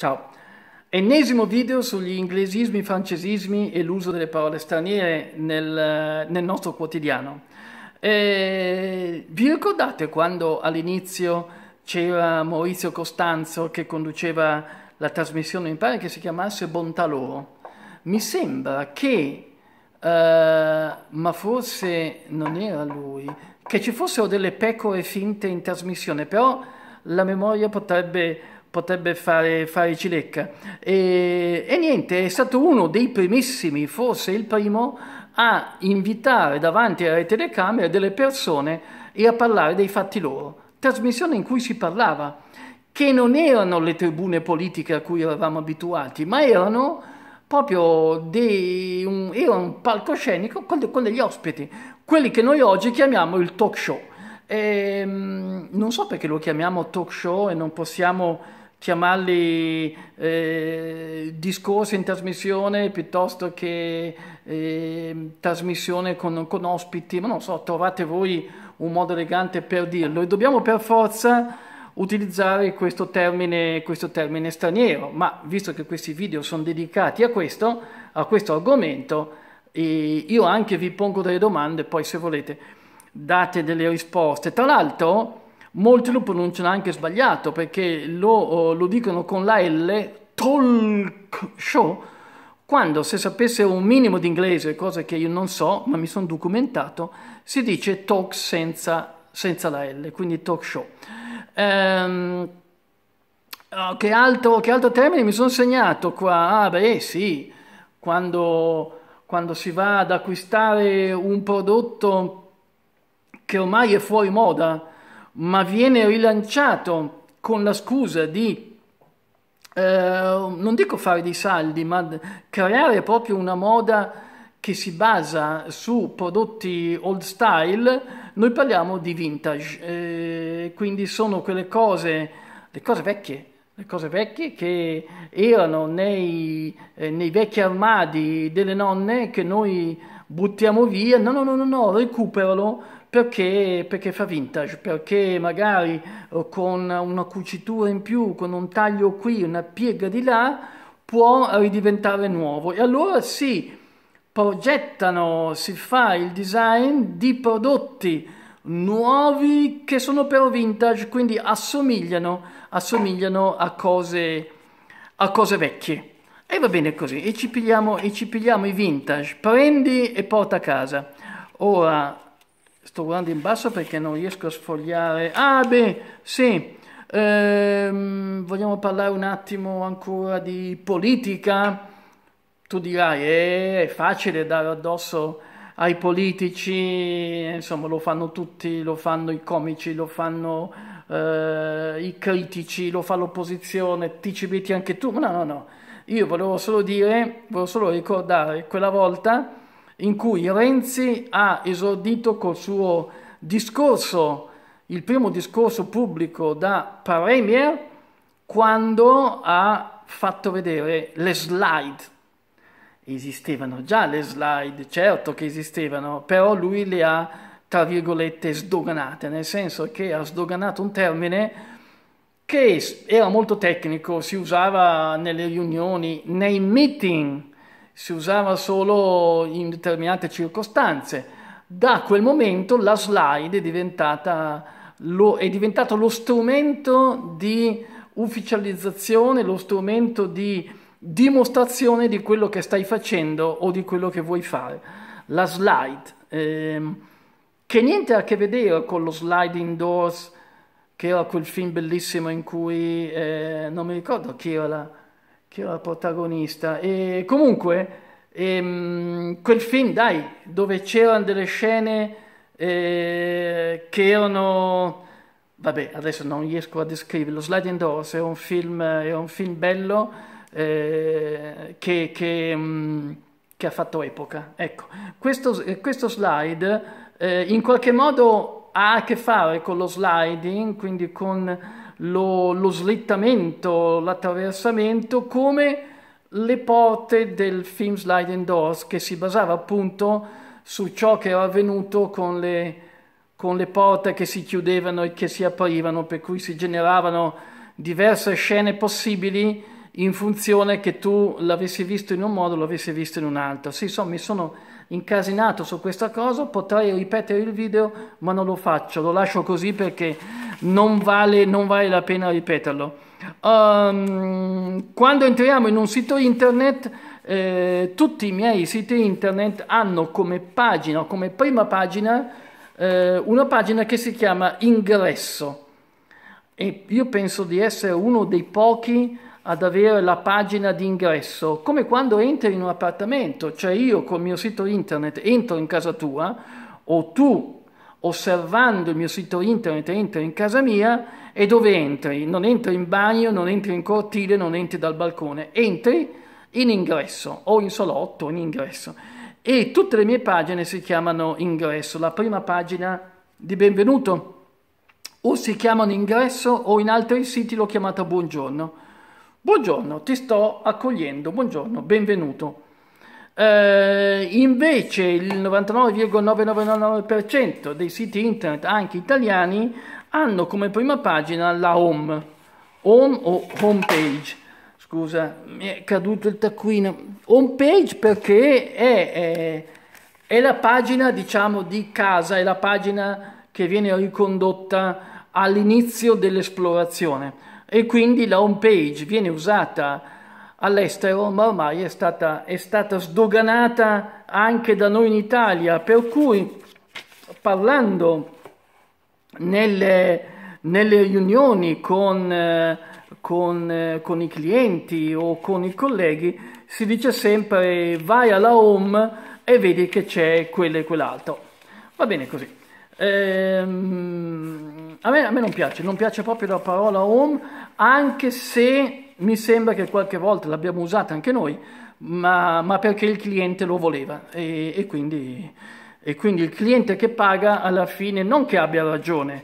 Ciao! Ennesimo video sugli inglesismi, francesismi e l'uso delle parole straniere nel, nel nostro quotidiano. E vi ricordate quando all'inizio c'era Maurizio Costanzo che conduceva la trasmissione, mi pare che si chiamasse Bontà Loro? Mi sembra che, uh, ma forse non era lui, che ci fossero delle pecore finte in trasmissione, però la memoria potrebbe potrebbe fare, fare cilecca. E, e, niente, è stato uno dei primissimi, forse il primo, a invitare davanti alle telecamere delle persone e a parlare dei fatti loro. Trasmissione in cui si parlava, che non erano le tribune politiche a cui eravamo abituati, ma erano proprio dei, un, era un palcoscenico con, con degli ospiti, quelli che noi oggi chiamiamo il talk show. E, ehm, non so perché lo chiamiamo talk show e non possiamo chiamarli eh, discorsi in trasmissione piuttosto che eh, trasmissione con, con, ospiti, ma non so, trovate voi un modo elegante per dirlo e dobbiamo per forza utilizzare questo termine, questo termine straniero, ma visto che questi video sono dedicati a questo, a questo argomento, eh, io anche vi pongo delle domande, poi se volete date delle risposte. Tra l'altro, Molti lo pronunciano anche sbagliato perché lo, oh, lo dicono con la L, talk show, quando se sapesse un minimo di inglese, cosa che io non so, ma mi sono documentato, si dice talk senza, senza la L, quindi talk show. Ehm, oh, che, altro, che, altro, termine mi sono segnato qua? Ah beh eh, sì, quando, quando si va ad acquistare un prodotto che ormai è fuori moda, ma viene rilanciato con la scusa di, eh, non dico fare dei saldi, ma creare proprio una moda che si basa su prodotti old style, noi parliamo di vintage, eh, quindi sono quelle cose, le cose vecchie, le cose vecchie che erano nei, eh, nei vecchi armadi delle nonne che noi buttiamo via, no no no no, no recuperalo perché, perché fa vintage, perché magari eh, con una cucitura in più, con un taglio qui, una piega di là, può ridiventare nuovo. E allora si progettano, si fa il design di prodotti nuovi che sono però vintage, quindi assomigliano, assomigliano a, cose, a cose vecchie. E va bene così, e ci pigliamo, e ci pigliamo i vintage, prendi e porta a casa. Ora sto guardando in basso perché non riesco a sfogliare. Ah, beh, sì. Ehm, vogliamo parlare un attimo ancora di politica? Tu dirai, eh, è facile dare addosso ai politici, eh, insomma lo fanno tutti, lo fanno i comici, lo fanno eh, i critici, lo fa l'opposizione, ti ci metti anche tu, no, no, no, io volevo solo dire, volevo solo ricordare quella volta in cui Renzi ha esordito col suo discorso, il primo discorso pubblico da Premier, quando ha fatto vedere le slide. Esistevano già le slide, certo che esistevano, però lui le ha, tra virgolette, sdoganate, nel senso che ha sdoganato un termine che era molto tecnico, si usava nelle riunioni, nei meeting si usava solo in determinate circostanze. Da quel momento la slide è, diventata lo, è diventato lo strumento di ufficializzazione, lo strumento di dimostrazione di quello che stai facendo o di quello che vuoi fare. La slide, ehm, che niente ha a che vedere con lo slide indoors, che era quel film bellissimo in cui, eh, non mi ricordo chi era... La, che era la protagonista. E comunque, ehm, quel film, dai, dove c'erano delle scene eh, che erano... Vabbè, adesso non riesco a descriverlo. Sliding Doors è un film, è un film bello eh, che, che, mm, che, ha fatto epoca. Ecco, questo, questo slide eh, in qualche modo ha a che fare con lo sliding, quindi con lo, lo slittamento, l'attraversamento come le porte del film Sliding Doors che si basava appunto su ciò che era avvenuto con le, con le porte che si chiudevano e che si aprivano, per cui si generavano diverse scene possibili in funzione che tu l'avessi visto in un modo, o l'avessi visto in un altro. Sì, so, mi sono incasinato su questa cosa, potrei ripetere il video, ma non lo faccio, lo lascio così perché non vale, non vale la pena ripeterlo. Um, quando entriamo in un sito internet, eh, tutti i miei siti internet hanno come pagina, come prima pagina, eh, una pagina che si chiama ingresso. E io penso di essere uno dei pochi ad avere la pagina di ingresso, come quando entri in un appartamento, cioè io col mio sito internet entro in casa tua o tu osservando il mio sito internet entri in casa mia e dove entri? Non entri in bagno, non entri in cortile, non entri dal balcone, entri in ingresso o in salotto, in ingresso. E tutte le mie pagine si chiamano ingresso, la prima pagina di benvenuto o si chiamano ingresso o in altri siti l'ho chiamata buongiorno. Buongiorno, ti sto accogliendo, buongiorno, benvenuto. Eh, invece il 99,999% dei siti internet, anche italiani, hanno come prima pagina la home, home o home page. Scusa, mi è caduto il taccuino. Home page perché è, è, è la pagina, diciamo, di casa, è la pagina che viene ricondotta all'inizio dell'esplorazione e quindi la home page viene usata all'estero, ma ormai è stata, è stata sdoganata anche da noi in Italia, per cui parlando nelle, nelle riunioni con, con, con i clienti o con i colleghi si dice sempre vai alla home e vedi che c'è quello e quell'altro. Va bene così. Ehm, a, me, a me non piace, non piace proprio la parola home, anche se mi sembra che qualche volta l'abbiamo usata anche noi, ma, ma perché il cliente lo voleva e, e, quindi, e quindi il cliente che paga alla fine non che abbia ragione,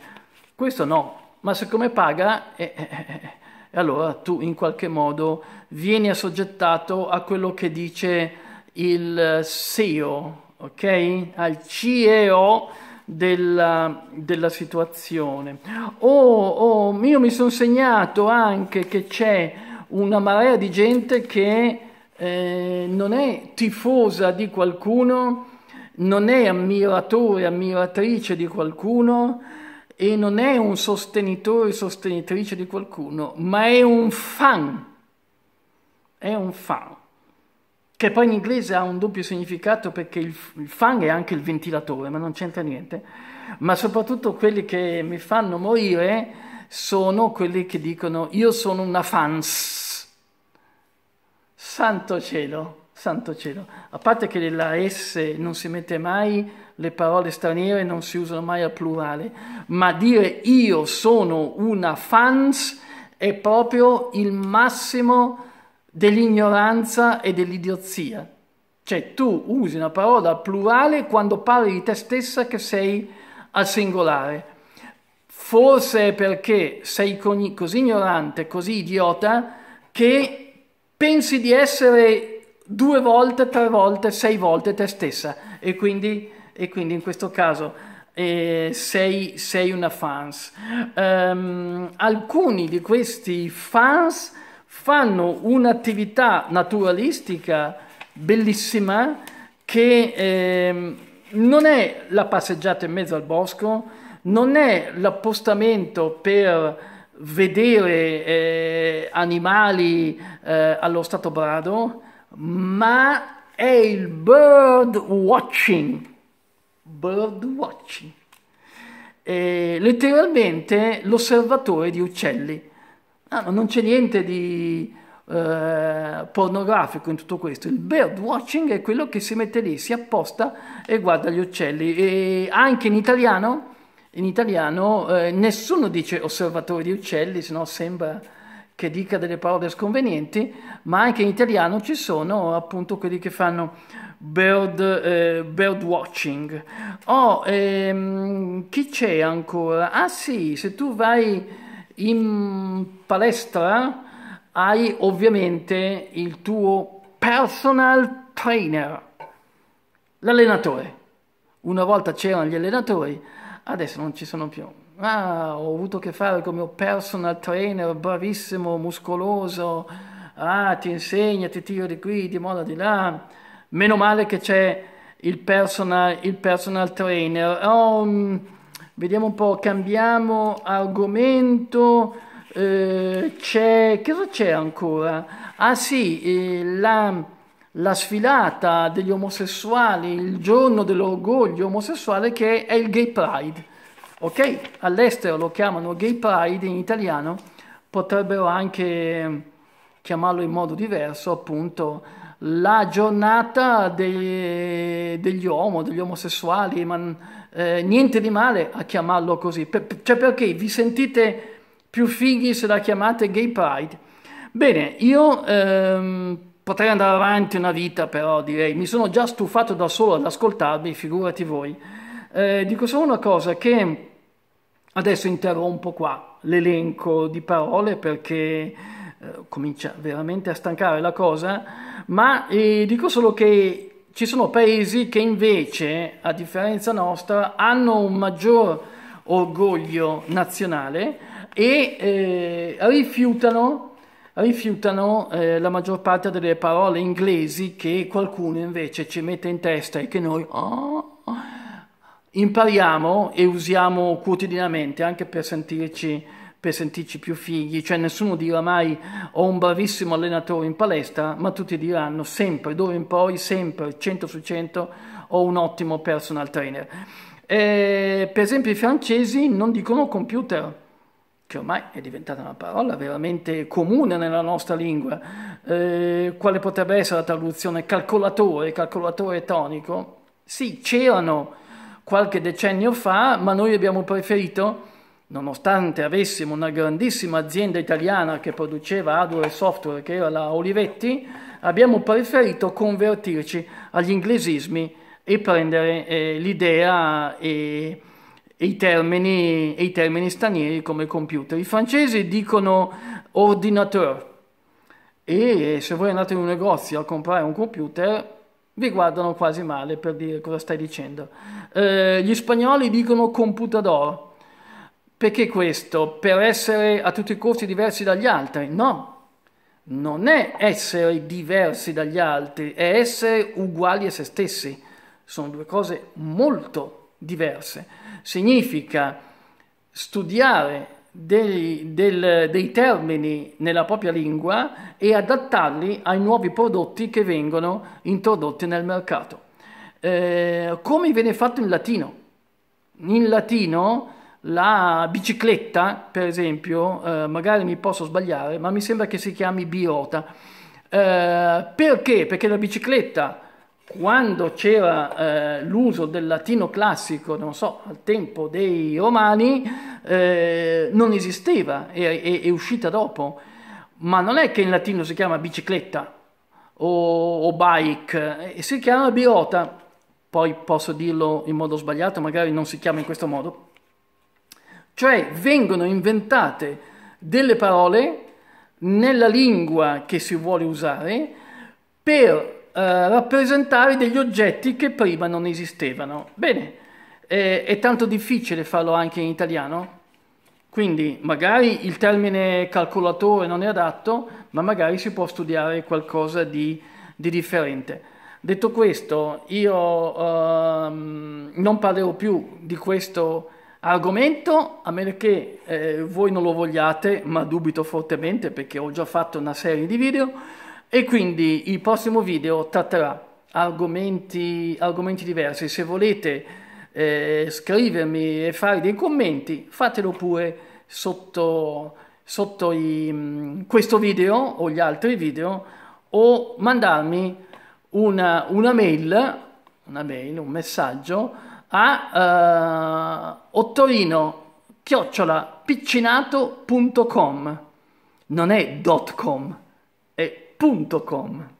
questo no, ma siccome paga... Eh, eh, eh, eh, eh allora tu in qualche modo vieni assoggettato a quello che dice il CEO, ok? Al CEO della, della situazione. O, oh, o oh, io mi sono segnato anche che c'è una marea di gente che eh, non è tifosa di qualcuno, non è ammiratore, ammiratrice di qualcuno e non è un sostenitore, sostenitrice di qualcuno, ma è un fan. È un fan che poi in inglese ha un doppio significato perché il, il fan è anche il ventilatore, ma non c'entra niente, ma soprattutto quelli che mi fanno morire sono quelli che dicono io sono una fans. Santo cielo, santo cielo. A parte che la S non si mette mai, le parole straniere non si usano mai al plurale, ma dire io sono una fans è proprio il massimo dell'ignoranza e dell'idiozia. Cioè tu usi una parola plurale quando parli di te stessa che sei al singolare. Forse è perché sei così ignorante, così idiota, che pensi di essere due volte, tre volte, sei volte te stessa e quindi, e quindi in questo caso eh, sei, sei, una fans. Um, alcuni di questi fans fanno un'attività naturalistica bellissima che eh, non è la passeggiata in mezzo al bosco, non è l'appostamento per vedere eh, animali eh, allo stato brado, ma è il bird watching. Bird watching. Eh, letteralmente l'osservatore di uccelli. Ah, non c'è niente di eh, pornografico in tutto questo. Il bird watching è quello che si mette lì, si apposta e guarda gli uccelli. E anche in italiano, in italiano eh, nessuno dice osservatore di uccelli, se no sembra che dica delle parole sconvenienti, ma anche in italiano ci sono appunto quelli che fanno bird, eh, bird watching. Oh, ehm, chi c'è ancora? Ah sì, se tu vai in palestra hai ovviamente il tuo personal trainer, l'allenatore. Una volta c'erano gli allenatori, adesso non ci sono più. Ah, ho avuto a che fare con il mio personal trainer, bravissimo, muscoloso. Ah, ti insegna, ti tiro di qui, di molla di là. Meno male che c'è il personal, il personal trainer. Oh, mm, Vediamo un po', cambiamo argomento. Eh, c'è, cosa c'è ancora? Ah sì, eh, la, la, sfilata degli omosessuali, il giorno dell'orgoglio omosessuale che è il Gay Pride. Ok? All'estero lo chiamano Gay Pride, in italiano potrebbero anche chiamarlo in modo diverso, appunto, la giornata dei, degli uomini, degli omosessuali, ma eh, niente di male a chiamarlo così, per, cioè perché vi sentite più fighi se la chiamate gay pride? Bene, io ehm, potrei andare avanti una vita però direi, mi sono già stufato da solo ad ascoltarvi, figurati voi. Eh, dico solo una cosa che adesso interrompo qua l'elenco di parole perché eh, comincia veramente a stancare la cosa, ma eh, dico solo che ci sono paesi che invece, a differenza nostra, hanno un maggior orgoglio nazionale e eh, rifiutano, rifiutano eh, la maggior parte delle parole inglesi che qualcuno invece ci mette in testa e che noi oh, impariamo e usiamo quotidianamente anche per sentirci per sentirci più fighi, cioè nessuno dirà mai ho un bravissimo allenatore in palestra, ma tutti diranno sempre, d'ora in poi, sempre, 100 su 100, ho un ottimo personal trainer. E, per esempio i francesi non dicono computer, che ormai è diventata una parola veramente comune nella nostra lingua. E, quale potrebbe essere la traduzione? Calcolatore, calcolatore tonico? Sì, c'erano qualche decennio fa, ma noi abbiamo preferito nonostante avessimo una grandissima azienda italiana che produceva hardware e software, che era la Olivetti, abbiamo preferito convertirci agli inglesismi e prendere eh, l'idea e, e, i termini, e, i termini, stranieri come computer. I francesi dicono ordinateur e eh, se voi andate in un negozio a comprare un computer vi guardano quasi male per dire cosa stai dicendo. Eh, gli spagnoli dicono computador perché questo? Per essere a tutti i costi diversi dagli altri? No, non è essere diversi dagli altri, è essere uguali a se stessi. Sono due cose molto diverse. Significa studiare dei, del, dei termini nella propria lingua e adattarli ai nuovi prodotti che vengono introdotti nel mercato. Eh, come viene fatto in latino? In latino la bicicletta, per esempio, eh, magari mi posso sbagliare, ma mi sembra che si chiami Biota. Eh, perché? Perché la bicicletta, quando c'era eh, l'uso del latino classico, non so, al tempo dei romani, eh, non esisteva, è, è, è uscita dopo. Ma non è che in latino si chiama bicicletta o, o bike, eh, si chiama biota. Poi posso dirlo in modo sbagliato, magari non si chiama in questo modo, cioè vengono inventate delle parole nella lingua che si vuole usare per eh, rappresentare degli oggetti che prima non esistevano. Bene, eh, è tanto difficile farlo anche in italiano? Quindi magari il termine calcolatore non è adatto, ma magari si può studiare qualcosa di, di differente. Detto questo, io ehm, non parlerò più di questo Argomento, a meno che eh, voi non lo vogliate, ma dubito fortemente perché ho già fatto una serie di video e quindi il prossimo video tratterà argomenti, argomenti diversi. Se volete eh, scrivermi e fare dei commenti, fatelo pure sotto, sotto i, mm, questo video o gli altri video o mandarmi una, una mail, una mail, un messaggio a uh, ottorino chiocciola piccinato.com non è dot .com è punto .com